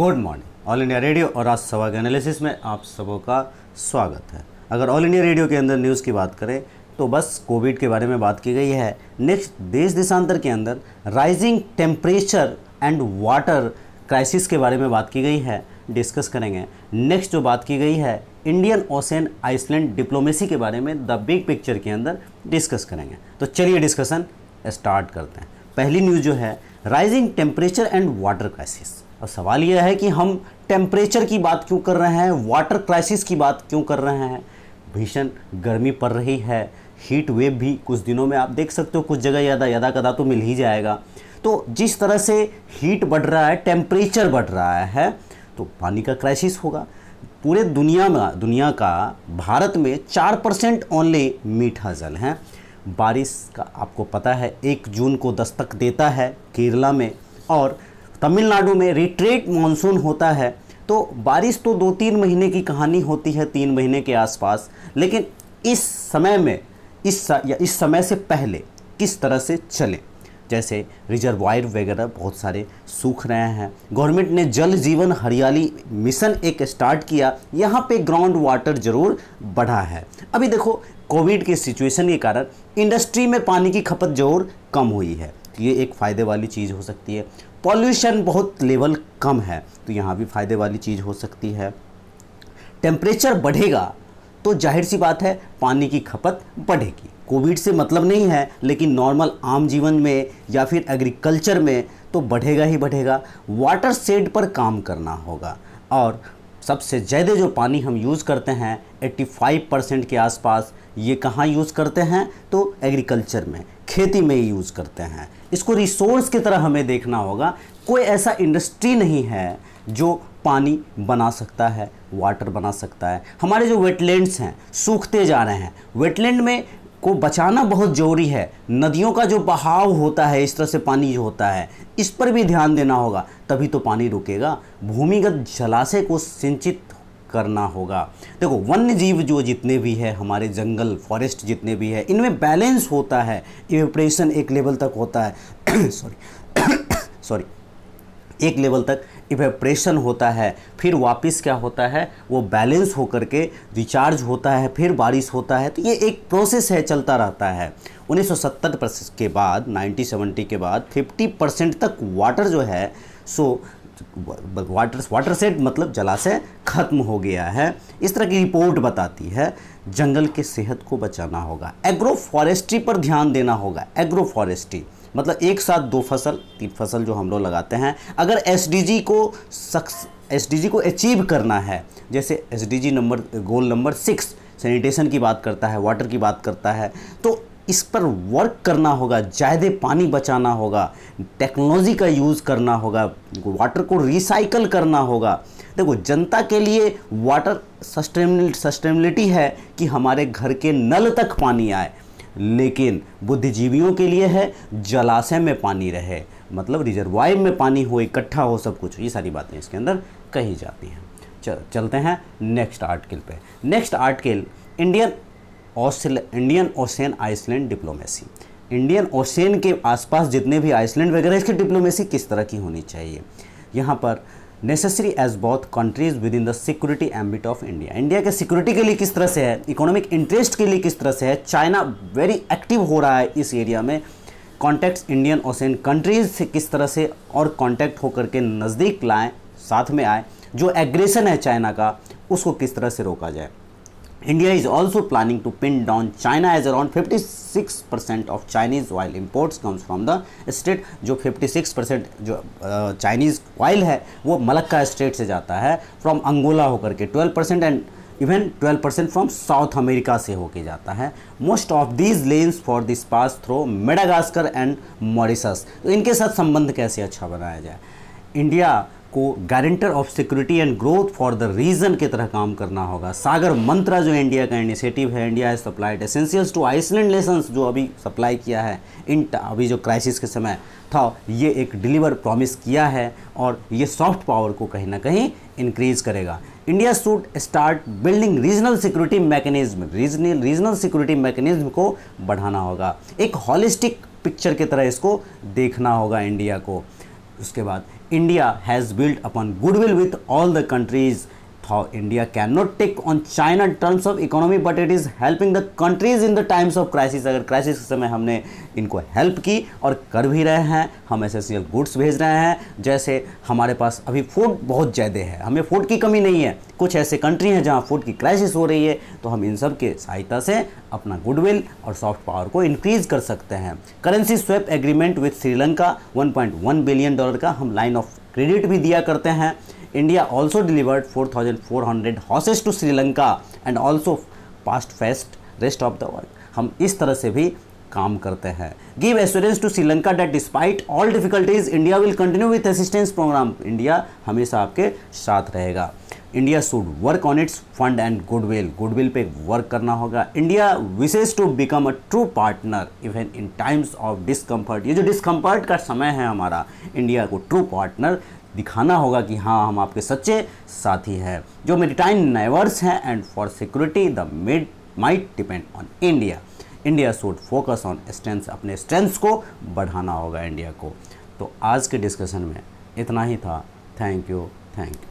good morning all India radio और आज सवा के एनालिसिस में आप सबों का स्वागत है अगर ऑल इंडिया रेडियो के अंदर न्यूज़ की बात करें तो बस कोविड के बारे में बात की गई है नेक्स्ट देश देशांतर के अंदर rising temperature and water crisis के बारे में बात की गई है डिस्कस करेंगे नेक्स्ट जो बात की गई है इंडियन ओशन आइसलैंड डिप्लोमेसी के बारे में द बिग पिक्चर के अंदर डिस्कस करेंगे तो चलिए डिस्कशन स्टार्ट करते हैं पहली न्यूज़ जो है rising temperature and water crisis और सवाल यह है कि हम टेम्परेचर की बात क्यों कर रहे हैं वाटर क्राइसिस की बात क्यों कर रहे हैं भीषण गर्मी पड़ रही है हीट वेव भी कुछ दिनों में आप देख सकते हो कुछ जगह ज़्यादा यदा कदा तो मिल ही जाएगा तो जिस तरह से हीट बढ़ रहा है टेम्परेचर बढ़ रहा है तो पानी का क्राइसिस होगा पूरे दुनिया में दुनिया का भारत में चार परसेंट ओनली मीठा जल है बारिश का आपको पता है एक जून को दस्तक देता है केरला में और तमिलनाडु में रिट्रेट मानसून होता है तो बारिश तो दो तीन महीने की कहानी होती है तीन महीने के आसपास लेकिन इस समय में इस या इस समय से पहले किस तरह से चलें जैसे रिजर्वायर वगैरह बहुत सारे सूख रहे हैं गवर्नमेंट ने जल जीवन हरियाली मिशन एक स्टार्ट किया यहाँ पे ग्राउंड वाटर जरूर बढ़ा है अभी देखो कोविड के सिचुएशन के कारण इंडस्ट्री में पानी की खपत जरूर कम हुई है ये एक फ़ायदे वाली चीज़ हो सकती है पॉल्यूशन बहुत लेवल कम है तो यहाँ भी फ़ायदे वाली चीज़ हो सकती है टेम्परेचर बढ़ेगा तो जाहिर सी बात है पानी की खपत बढ़ेगी कोविड से मतलब नहीं है लेकिन नॉर्मल आम जीवन में या फिर एग्रीकल्चर में तो बढ़ेगा ही बढ़ेगा वाटर सेड पर काम करना होगा और सबसे ज़्यादा जो पानी हम यूज़ करते हैं 85 परसेंट के आसपास ये कहाँ यूज़ करते हैं तो एग्रीकल्चर में खेती में यूज़ करते हैं इसको रिसोर्स की तरह हमें देखना होगा कोई ऐसा इंडस्ट्री नहीं है जो पानी बना सकता है वाटर बना सकता है हमारे जो वेटलैंड्स हैं सूखते जा रहे हैं वेटलैंड में को बचाना बहुत ज़रूरी है नदियों का जो बहाव होता है इस तरह से पानी जो होता है इस पर भी ध्यान देना होगा तभी तो पानी रुकेगा भूमिगत जलाशय को सिंचित करना होगा देखो वन्य जीव जो जितने भी है हमारे जंगल फॉरेस्ट जितने भी है इनमें बैलेंस होता है इवेपरेशन एक लेवल तक होता है सॉरी सॉरी एक लेवल तक इवेपरेशन होता है फिर वापस क्या होता है वो बैलेंस होकर के रिचार्ज होता है फिर बारिश होता है तो ये एक प्रोसेस है चलता रहता है 1970 के बाद 1970 के बाद 50 परसेंट तक वाटर जो है सो वाटर वाटर सेट मतलब जलाशय खत्म हो गया है इस तरह की रिपोर्ट बताती है जंगल के सेहत को बचाना होगा एग्रो फॉरेस्ट्री पर ध्यान देना होगा एग्रो फॉरेस्ट्री मतलब एक साथ दो फसल तीन फसल जो हम लोग लगाते हैं अगर एस को सक्स एस को अचीव करना है जैसे एस number goal number six sanitation की बात करता है वाटर की बात करता है तो इस पर वर्क करना होगा ज़्यादा पानी बचाना होगा टेक्नोलॉजी का यूज़ करना होगा वाटर को रिसाइकल करना होगा देखो जनता के लिए वाटर सस्टेनेबिलिटी सस्टेनेबिलिटी है कि हमारे घर के नल तक पानी आए लेकिन बुद्धिजीवियों के लिए है जलाशय में पानी रहे मतलब रिजर्वायर में पानी हो इकट्ठा हो सब कुछ ये सारी बातें इसके अंदर कही जाती हैं चल चलते हैं नेक्स्ट आर्टिकल पे next article Indian Indian ocean island diplomacy Indian ocean के आसपास जितने भी आइसलैंड वगैरह इसकी डिप्लोमेसी किस तरह की होनी चाहिए यहाँ पर necessary as both countries with in the security ambit of India India के सिक्योरिटी के लिए किस तरह से है इकोनॉमिक इंटरेस्ट के लिए किस तरह से है चाइना वेरी एक्टिव हो रहा है इस एरिया में कॉन्टैक्ट इंडियन ओशियन कंट्रीज से किस तरह से और कॉन्टैक्ट होकर के नज़दीक लाएँ साथ में आए जो एग्रेशन है चाइना का उसको किस तरह से रोका जाए India is also planning to pin down China as around 56% of Chinese oil imports comes from the state जो 56% जो Chinese oil है वो मलक्का स्टेट से जाता है from अंगोला होकर के 12% and even 12 percent from South America से होके जाता है most of these lanes for this pass through Madagascar and Mauritius तो इनके साथ संबंध कैसे अच्छा बनाया जाए इंडिया को guarantor of security and growth for the region की तरह काम करना होगा सागर मंत्रा जो इंडिया का इनिशिएटिव है India is supplied essentials to island nations जो अभी सप्लाई किया है इन अभी जो क्राइसिस के समय था ये एक डिलीवर प्रॉमिस किया है और ये सॉफ्ट पावर को कहीं ना कहीं इंक्रीज करेगा India should start building regional security mechanism regional regional security mechanism को बढ़ाना होगा एक हॉलिस्टिक पिक्चर की तरह इसको देखना होगा इंडिया को उसके बाद India has build up goodwill with all the countries how India cannot take on China in terms of economy but it is helping the countries in the times of crisis अगर crisis के समय हमने इनको help की और कर भी रहे हैं हम एसेंशियल गुड्स भेज रहे हैं जैसे हमारे पास अभी फूड बहुत ज़्यादा है हमें फूड की कमी नहीं है कुछ ऐसे कंट्री हैं जहाँ फूड की क्राइसिस हो रही है तो हम इन सब के सहायता से अपना गुडविल और सॉफ्ट पावर को इंक्रीज कर सकते हैं currency swap agreement with Sri Lanka 1.1 billion dollar का हम लाइन ऑफ क्रेडिट भी दिया करते हैं delivered four thousand 4,400 hundred to to Sri Lanka and also past fast rest of the world हम इस तरह से भी काम करते हैं give assurance to Sri Lanka that despite all difficulties India will continue with assistance programme India हमेशा आपके साथ रहेगा India should work on its fund and goodwill goodwill पे वर्क करना होगा India wishes to become a true partner even in times of discomfort ये जो discomfort का समय है हमारा इंडिया को ट्रू पार्टनर दिखाना होगा कि हाँ हम आपके सच्चे साथी हैं जो मेरिटाइन नेवर्स हैं and for security the mid might depend on India India should focus on strengths अपने स्ट्रेंथ्स को बढ़ाना होगा इंडिया को तो आज के डिस्कशन में इतना ही था थैंक यू थैंक यू